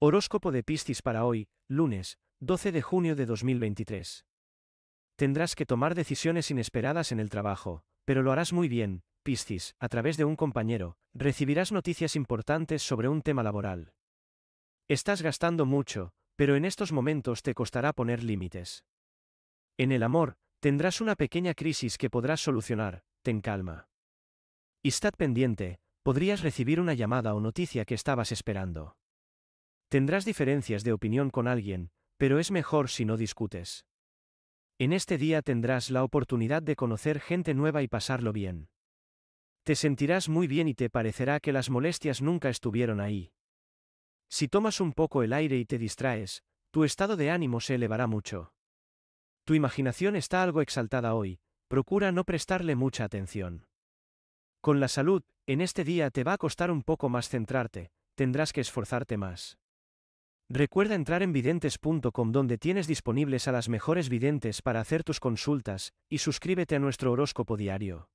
Horóscopo de Piscis para hoy, lunes, 12 de junio de 2023. Tendrás que tomar decisiones inesperadas en el trabajo, pero lo harás muy bien, Piscis, a través de un compañero, recibirás noticias importantes sobre un tema laboral. Estás gastando mucho, pero en estos momentos te costará poner límites. En el amor, tendrás una pequeña crisis que podrás solucionar, ten calma. Y estad pendiente, podrías recibir una llamada o noticia que estabas esperando. Tendrás diferencias de opinión con alguien, pero es mejor si no discutes. En este día tendrás la oportunidad de conocer gente nueva y pasarlo bien. Te sentirás muy bien y te parecerá que las molestias nunca estuvieron ahí. Si tomas un poco el aire y te distraes, tu estado de ánimo se elevará mucho. Tu imaginación está algo exaltada hoy, procura no prestarle mucha atención. Con la salud, en este día te va a costar un poco más centrarte, tendrás que esforzarte más. Recuerda entrar en videntes.com donde tienes disponibles a las mejores videntes para hacer tus consultas, y suscríbete a nuestro horóscopo diario.